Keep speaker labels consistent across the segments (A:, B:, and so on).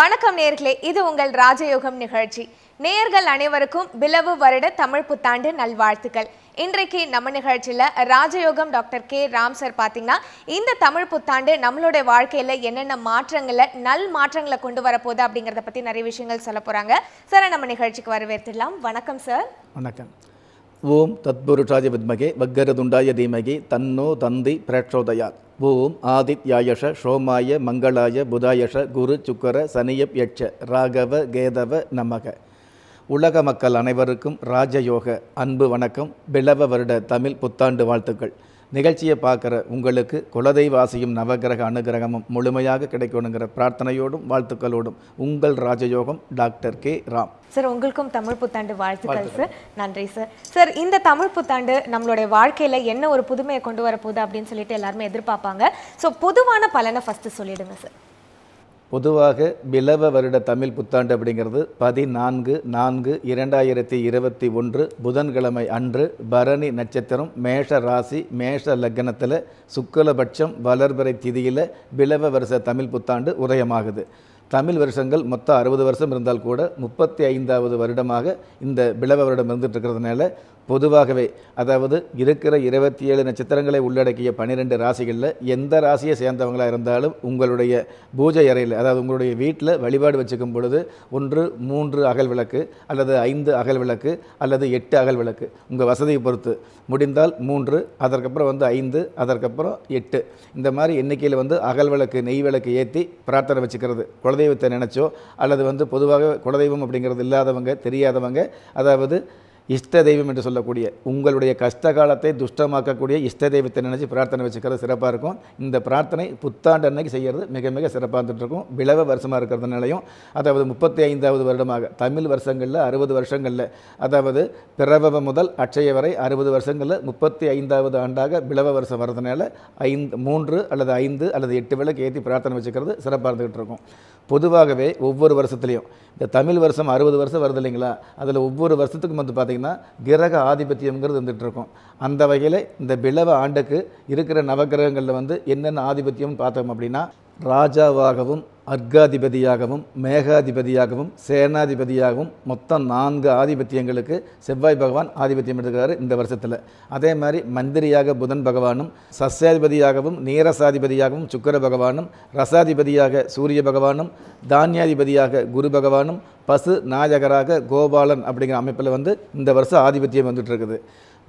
A: வணக்கம் நேர்களே இது உங்கள் ராஜயோகம் நிகழ்ச்சி நேர்கள் அனைவருக்கும் பிளவு வருட தமிழ் புத்தாண்டு நல்வாழ்த்துக்கள் இன்றைக்கு நம்ம நிகழ்ச்சியில் ராஜயோகம் டாக்டர் கே ராம் சார் பார்த்தீங்கன்னா இந்த தமிழ் புத்தாண்டு நம்மளுடைய வாழ்க்கையில் என்னென்ன மாற்றங்களை நல் மாற்றங்களை கொண்டு வரப்போகுது அப்படிங்கிறத பற்றி நிறைய விஷயங்கள் சொல்ல போகிறாங்க சார் நம்ம நிகழ்ச்சிக்கு வரவேற்றுலாம் வணக்கம் சார் வணக்கம் ஓம் தத்புருஷாய வித்மகே வக்கரதுண்டாய தீமகி தன்னோ தந்தி பிரேட்சோதயாத் ஓம் ஆதித்யாயஷ ஷோமாய மங்களாய புதாயஷ குரு சுக்கர சனியப் யட்ச ராகவ கேதவ நமக உலக மக்கள் அனைவருக்கும் ராஜயோக அன்பு வணக்கம் பிளவ வருட தமிழ் புத்தாண்டு வாழ்த்துக்கள் நிகழ்ச்சியை பார்க்குற உங்களுக்கு குலதெய்வாசியும் நவகிரக அனுகிரகமும் முழுமையாக கிடைக்கணுங்கிற பிரார்த்தனையோடும் வாழ்த்துக்களோடும் உங்கள் ராஜயோகம் டாக்டர் கே ராம் சார் உங்களுக்கும் தமிழ் புத்தாண்டு வாழ்த்துக்கள் சார் நன்றி சார் சார் இந்த தமிழ் புத்தாண்டு நம்மளுடைய வாழ்க்கையில் என்ன ஒரு புதுமையை கொண்டு வரப்போகுது அப்படின்னு சொல்லிட்டு எல்லாருமே எதிர்பார்ப்பாங்க ஸோ பொதுவான பலனை ஃபஸ்ட்டு சொல்லிவிடுங்க சார் பொதுவாக பிலவ வருட தமிழ் புத்தாண்டு அப்படிங்கிறது பதினான்கு நான்கு இரண்டாயிரத்தி இருபத்தி ஒன்று புதன்கிழமை அன்று பரணி நட்சத்திரம் மேஷ ராசி மேஷ லக்னத்தில் சுக்கலபட்சம் வளர்பிறை திதியில் பிலவ வருஷ தமிழ் புத்தாண்டு உதயமாகுது தமிழ் வருஷங்கள் மொத்தம் அறுபது வருஷம் இருந்தால் கூட முப்பத்தி ஐந்தாவது வருடமாக இந்த பிளவ வருடம் இருந்துட்டு இருக்கிறதுனால பொதுவாகவே அதாவது இருக்கிற இருபத்தி ஏழு நட்சத்திரங்களை உள்ளடக்கிய பன்னிரெண்டு ராசிகளில் எந்த ராசியை சேர்ந்தவங்களாக இருந்தாலும் உங்களுடைய பூஜை அறையில் அதாவது உங்களுடைய வீட்டில் வழிபாடு வச்சுக்கும் பொழுது ஒன்று மூன்று அகல் விளக்கு அல்லது ஐந்து அகல் விளக்கு அல்லது எட்டு அகல் விளக்கு உங்கள் வசதியை பொறுத்து முடிந்தால் மூன்று அதற்கப்புறம் வந்து ஐந்து அதற்கப்புறம் எட்டு இந்த மாதிரி எண்ணிக்கையில் வந்து அகல் விளக்கு நெய் விளக்கு ஏற்றி பிரார்த்தனை வச்சுக்கிறது குழந்தை குலதெய்வத்தை நினச்சோ அல்லது வந்து பொதுவாக குலதெய்வம் அப்படிங்கிறது இல்லாதவங்க தெரியாதவங்க அதாவது இஷ்ட தெய்வம் என்று சொல்லக்கூடிய உங்களுடைய கஷ்ட காலத்தை துஷ்டமாக்கக்கூடிய இஷ்ட தெய்வத்தை நினச்சி பிரார்த்தனை வச்சுக்கிறது சிறப்பாக இருக்கும் இந்த பிரார்த்தனை புத்தாண்டு அன்னைக்கு செய்கிறது மிக மிக சிறப்பாக இருந்துகிட்ருக்கும் விளவ வருஷமாக இருக்கிறதுனாலையும் அதாவது முப்பத்தி ஐந்தாவது வருடமாக தமிழ் வருஷங்களில் அறுபது வருஷங்களில் அதாவது பிறவ முதல் அட்சய வரை அறுபது வருஷங்களில் முப்பத்தி ஐந்தாவது ஆண்டாக விளவ வருஷம் வர்றதுனால ஐந்து மூன்று அல்லது ஐந்து அல்லது எட்டு விளக்கு ஏற்றி பிரார்த்தனை வச்சுக்கிறது சிறப்பாக இருந்துகிட்டு இருக்கும் பொதுவாகவே ஒவ்வொரு வருஷத்துலேயும் இந்த தமிழ் வருஷம் அறுபது வருஷம் வருது இல்லைங்களா அதில் ஒவ்வொரு வருஷத்துக்கும் வந்து பார்த்திங்கன்னா பார்த்திங்கன்னா கிரக ஆதிபத்தியம்ங்கிறது இருக்கும் அந்த வகையில் இந்த பிளவ ஆண்டுக்கு இருக்கிற நவகிரகங்களில் வந்து என்னென்ன ஆதிபத்தியம்னு பார்த்தோம் அப்படின்னா ராஜாவாகவும் அர்காதிபதியாகவும் மேகாதிபதியாகவும் சேனாதிபதியாகவும் மொத்தம் நான்கு ஆதிபத்தியங்களுக்கு செவ்வாய் பகவான் ஆதிபத்தியம் எடுக்கிறார் இந்த வருஷத்தில் அதே மாதிரி மந்திரியாக புதன் பகவானும் சஸ்யாதிபதியாகவும் நீரசாதிபதியாகவும் சுக்கர பகவானும் ரசாதிபதியாக சூரிய பகவானும் தானியாதிபதியாக குரு பகவானும் பசு நாயகராக கோபாலன் அப்படிங்கிற அமைப்பில் வந்து இந்த வருஷம் ஆதிபத்தியம் வந்துட்டு இருக்குது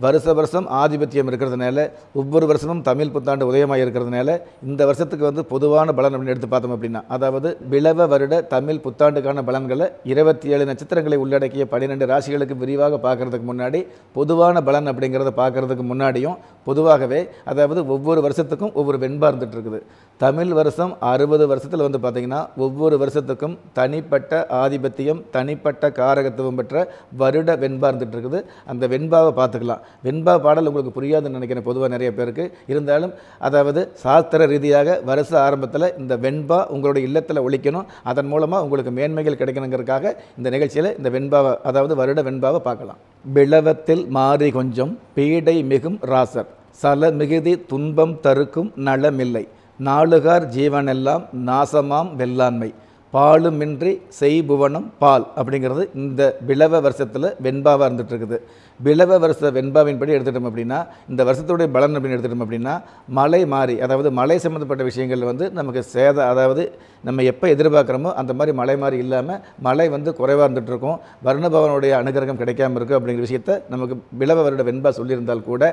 A: வருஷ வருஷம் ஆதிபத்தியம் இருக்கிறதுனால ஒவ்வொரு வருஷமும் தமிழ் புத்தாண்டு உதயமாக இருக்கிறதுனால இந்த வருஷத்துக்கு வந்து பொதுவான பலன் அப்படின்னு எடுத்து பார்த்தோம் அப்படின்னா அதாவது விளவ வருட தமிழ் புத்தாண்டுக்கான பலன்களை இருபத்தி ஏழு நட்சத்திரங்களை உள்ளடக்கிய பன்னிரெண்டு ராசிகளுக்கு விரிவாக பார்க்கறதுக்கு முன்னாடி பொதுவான பலன் அப்படிங்கிறத பார்க்கறதுக்கு முன்னாடியும் பொதுவாகவே அதாவது ஒவ்வொரு வருஷத்துக்கும் ஒவ்வொரு வெண்பா இருந்துட்டு இருக்குது தமிழ் வருஷம் அறுபது வருஷத்தில் வந்து பார்த்திங்கன்னா ஒவ்வொரு வருஷத்துக்கும் தனிப்பட்ட ஆதிபத்தியம் தனிப்பட்ட காரகத்துவம் பெற்ற வருட வெண்பா இருந்துட்டு இருக்குது அந்த வெண்பாவை பார்த்துக்கலாம் வெண்பா பாடல் உங்களுக்கு புரியாதுன்னு நினைக்கிறேன் பொதுவாக நிறைய பேருக்கு இருந்தாலும் அதாவது சாஸ்திர ரீதியாக வருஷ ஆரம்பத்தில் இந்த வெண்பா உங்களுடைய இல்லத்தில் ஒழிக்கணும் அதன் மூலமாக உங்களுக்கு மேன்மைகள் கிடைக்கணுங்கிறதுக்காக இந்த நிகழ்ச்சியில் இந்த வெண்பாவை அதாவது வருட வெண்பாவை பார்க்கலாம் பிளவத்தில் மாறி கொஞ்சம் பீடை மிகும் ராசர் சல மிகுதி துன்பம் தருக்கும் நலமில்லை நாளுகார் ஜீவனெல்லாம் நாசமாம் வெல்லாண்மை பாலுமின்றி செய்புவனம் பால் அப்படிங்கிறது இந்த பிளவ வருஷத்தில் வெண்பாவாக இருந்துகிட்டு இருக்குது பிளவ வருஷ வெண்பாவின்படி எடுத்துட்டோம் அப்படின்னா இந்த வருஷத்துடைய பலன் அப்படின்னு எடுத்துட்டோம் அப்படின்னா மலை மாறி அதாவது மலை சம்மந்தப்பட்ட விஷயங்கள் வந்து நமக்கு சேத அதாவது நம்ம எப்போ எதிர்பார்க்குறோமோ அந்த மாதிரி மலை மாறி இல்லாமல் மலை வந்து குறைவாக இருந்துகிட்டு இருக்கும் வருணபவனுடைய அனுகிரகம் கிடைக்காம இருக்குது அப்படிங்கிற விஷயத்த நமக்கு பிளவ வருட வெண்பா சொல்லியிருந்தால் கூட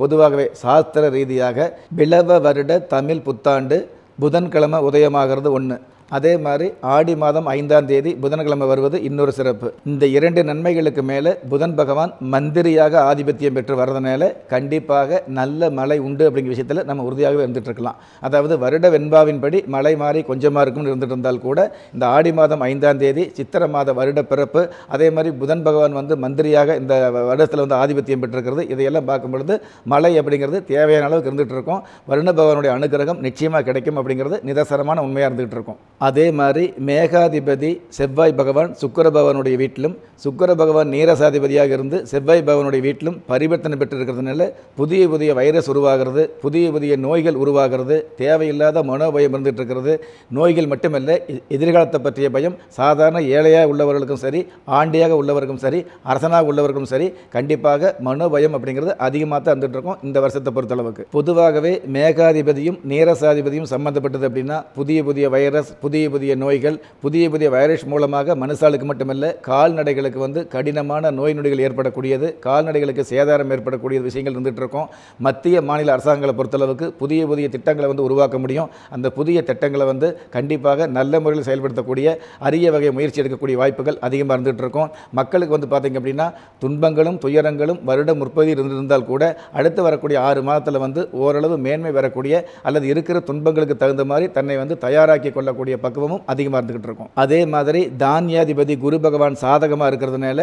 A: பொதுவாகவே சாஸ்திர ரீதியாக பிளவ வருட தமிழ் புத்தாண்டு புதன்கிழமை உதயமாகிறது ஒன்று அதே மாதிரி ஆடி மாதம் ஐந்தாம் தேதி புதன்கிழமை வருவது இன்னொரு சிறப்பு இந்த இரண்டு நன்மைகளுக்கு மேலே புதன் பகவான் மந்திரியாக ஆதிபத்தியம் பெற்று வரதுனால கண்டிப்பாக நல்ல மழை உண்டு அப்படிங்கிற விஷயத்தில் நம்ம உறுதியாகவே இருந்துகிட்டு இருக்கலாம் அதாவது வருட வெண்பாவின்படி மழை மாறி கொஞ்சமாக இருக்கும்னு இருந்துட்டு இருந்தால் கூட இந்த ஆடி மாதம் ஐந்தாம் தேதி சித்திர மாத வருட பிறப்பு அதே மாதிரி புதன் பகவான் வந்து மந்திரியாக இந்த வருடத்தில் வந்து ஆதிபத்தியம் பெற்றிருக்கிறது இதையெல்லாம் பார்க்கும் பொழுது மழை அப்படிங்கிறது தேவையான அளவுக்கு இருந்துகிட்டு இருக்கும் வருண பகவானுடைய அனுகிரகம் நிச்சயமாக கிடைக்கும் அப்படிங்கிறது நிதர்சனமான உண்மையாக இருந்துகிட்டு இருக்கும் அதே மாதிரி மேகாதிபதி செவ்வாய் பகவான் சுக்கர பகவானுடைய வீட்டிலும் சுக்கர பகவான் நீரசாதிபதியாக இருந்து செவ்வாய் பகவானுடைய வீட்டிலும் பரிவர்த்தனை பெற்றிருக்கிறதுனால புதிய புதிய வைரஸ் உருவாகிறது புதிய புதிய நோய்கள் உருவாகிறது தேவையில்லாத மனோபயம் இருந்துகிட்டு இருக்கிறது நோய்கள் மட்டுமல்ல எதிர்காலத்தை பற்றிய பயம் சாதாரண ஏழையாக உள்ளவர்களுக்கும் சரி ஆண்டியாக உள்ளவருக்கும் சரி அரசனாக உள்ளவர்களுக்கும் சரி கண்டிப்பாக மனோபயம் அப்படிங்கிறது அதிகமாக தான் இருந்துகிட்டு இந்த வருஷத்தை பொறுத்தளவுக்கு பொதுவாகவே மேகாதிபதியும் நீரசாதிபதியும் சம்மந்தப்பட்டது அப்படின்னா புதிய புதிய வைரஸ் புதிய புதிய நோய்கள் புதிய புதிய வைரஸ் மூலமாக மனுஷாளுக்கு மட்டுமல்ல கால்நடைகளுக்கு வந்து கடினமான நோய் நொடிகள் ஏற்படக்கூடியது கால்நடைகளுக்கு சேதாரம் ஏற்படக்கூடிய விஷயங்கள் இருந்துகிட்டு இருக்கோம் மத்திய மாநில அரசாங்கங்களை பொறுத்தளவுக்கு புதிய புதிய திட்டங்களை வந்து உருவாக்க முடியும் அந்த புதிய திட்டங்களை வந்து கண்டிப்பாக நல்ல முறையில் செயல்படுத்தக்கூடிய அரிய வகை முயற்சி எடுக்கக்கூடிய வாய்ப்புகள் அதிகமாக இருந்துகிட்டு இருக்கும் மக்களுக்கு வந்து பார்த்திங்க அப்படின்னா துன்பங்களும் துயரங்களும் வருடம் முற்பதி இருந்திருந்தால் கூட அடுத்து வரக்கூடிய ஆறு மாதத்தில் வந்து ஓரளவு மேன்மை வரக்கூடிய அல்லது இருக்கிற துன்பங்களுக்கு தகுந்த மாதிரி தன்னை வந்து தயாராக்கி கொள்ளக்கூடிய பக்குவமும் அதிகமாக இருந்துக்கிட்டு இருக்கும் அதே மாதிரி தானியாதிபதி குரு பகவான் சாதகமாக இருக்கிறதுனால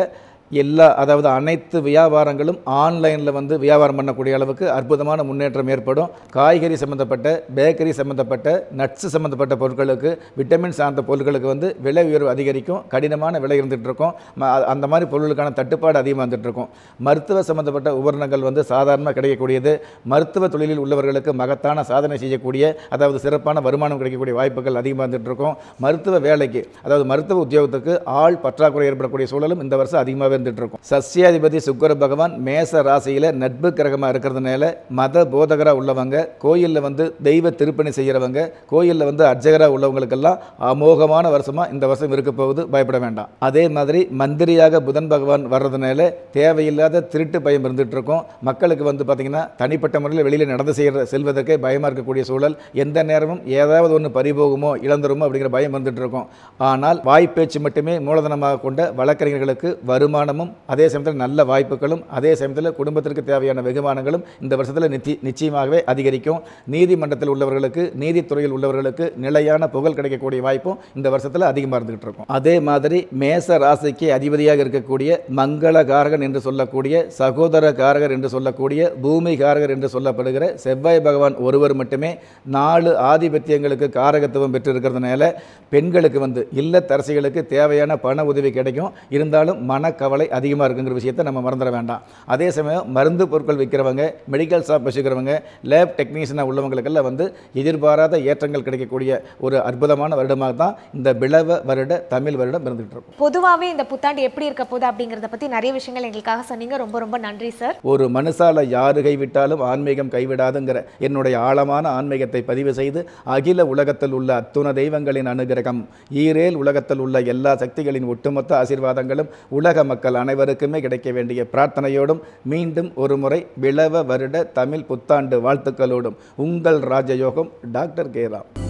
A: எல்லா அதாவது அனைத்து வியாபாரங்களும் ஆன்லைனில் வந்து வியாபாரம் பண்ணக்கூடிய அளவுக்கு அற்புதமான முன்னேற்றம் ஏற்படும் காய்கறி சம்மந்தப்பட்ட பேக்கரி சம்மந்தப்பட்ட நட்ஸ் சம்மந்தப்பட்ட பொருட்களுக்கு விட்டமின் சார்ந்த பொருட்களுக்கு வந்து விலை உயர்வு அதிகரிக்கும் கடினமான விலை இருந்துகிட்டு இருக்கும் அந்த மாதிரி பொருளுக்கான தட்டுப்பாடு அதிகமாக இருந்துகிட்டு இருக்கும் மருத்துவ சம்மந்தப்பட்ட உபகரணங்கள் வந்து சாதாரணமாக கிடைக்கக்கூடியது மருத்துவ தொழிலில் உள்ளவர்களுக்கு மகத்தான சாதனை செய்யக்கூடிய அதாவது சிறப்பான வருமானம் கிடைக்கக்கூடிய வாய்ப்புகள் அதிகமாக இருந்துகிட்டு இருக்கும் மருத்துவ வேலைக்கு அதாவது மருத்துவ உத்தியோகத்துக்கு ஆள் பற்றாக்குறை ஏற்படக்கூடிய சூழலும் இந்த வருஷம் அதிகமாக இருக்கும் சஸ்யாதிபதி சுக்கர பகவான் மேச ராசியில் நட்பு கிரகமாக இருக்கிறதுனால மத போதகராக உள்ளவங்க கோயிலில் வந்து தெய்வ திருப்பணி செய்கிறவங்க கோயிலில் வந்து அர்ஜகரா உள்ளவங்களுக்கெல்லாம் அமோகமான வருஷமாக இந்த வருஷம் இருக்க போகுது பயப்பட வேண்டாம் அதே மாதிரி மந்திரியாக புதன் பகவான் வர்றதுனால தேவையில்லாத திருட்டு பயம் இருந்துட்டு இருக்கும் மக்களுக்கு வந்து பார்த்திங்கன்னா தனிப்பட்ட முறையில் வெளியில் நடந்து செய்கிற செல்வதற்கே பயமாக இருக்கக்கூடிய சூழல் எந்த நேரமும் ஏதாவது ஒன்று பறிபோகுமோ இழந்துருமோ அப்படிங்கிற பயம் வந்துட்டு இருக்கும் ஆனால் வாய்ப்பேச்சு மட்டுமே மூலதனமாக கொண்ட வழக்கறிஞர்களுக்கு வருமான வருமானமும் அதே சமயத்தில் நல்ல வாய்ப்புகளும் அதே சமயத்தில் குடும்பத்திற்கு தேவையான வெகுமானங்களும் இந்த வருஷத்தில் நிச்சயமாகவே அதிகரிக்கும் நீதிமன்றத்தில் உள்ளவர்களுக்கு நீதித்துறையில் உள்ளவர்களுக்கு நிலையான புகழ் கிடைக்கக்கூடிய வாய்ப்பும் இந்த வருஷத்தில் அதிகமாக இருந்துகிட்டு இருக்கும் அதே மாதிரி மேச ராசிக்கு அதிபதியாக இருக்கக்கூடிய மங்கள காரகன் என்று சொல்லக்கூடிய சகோதர காரகர் என்று சொல்லக்கூடிய பூமி காரகர் என்று சொல்லப்படுகிற செவ்வாய் பகவான் ஒருவர் மட்டுமே நாலு ஆதிபத்தியங்களுக்கு காரகத்துவம் பெற்றிருக்கிறதுனால பெண்களுக்கு வந்து இல்லத்தரசிகளுக்கு தேவையான பண உதவி கிடைக்கும் இருந்தாலும் மனக்கவலை கவலை அதிகமாக இருக்குங்கிற விஷயத்தை நம்ம மறந்துட வேண்டாம் அதே சமயம் மருந்து பொருட்கள் விற்கிறவங்க மெடிக்கல் ஷாப் வச்சுக்கிறவங்க லேப் டெக்னீஷியனாக உள்ளவங்களுக்கெல்லாம் வந்து எதிர்பாராத ஏற்றங்கள் கிடைக்கக்கூடிய ஒரு அற்புதமான வருடமாக தான் இந்த பிளவ வருட தமிழ் வருடம் இருந்துகிட்டு இருக்கும் பொதுவாகவே இந்த புத்தாண்டு எப்படி இருக்க போகுது அப்படிங்கிறத பற்றி நிறைய விஷயங்கள் எங்களுக்காக சொன்னீங்க ரொம்ப ரொம்ப நன்றி சார் ஒரு மனுஷால யாரு கைவிட்டாலும் ஆன்மீகம் கைவிடாதுங்கிற என்னுடைய ஆழமான ஆன்மீகத்தை பதிவு செய்து அகில உலகத்தில் உள்ள அத்துண தெய்வங்களின் அனுகிரகம் ஈரேல் உலகத்தில் உள்ள எல்லா சக்திகளின் ஒட்டுமொத்த ஆசீர்வாதங்களும் உலக மக்கள் மக்கள் அனைவருக்குமே கிடைக்க வேண்டிய பிரார்த்தனையோடும் மீண்டும் ஒரு முறை விளவ வருட தமிழ் புத்தாண்டு வாழ்த்துக்களோடும் உங்கள் ராஜயோகம் டாக்டர் கேராம்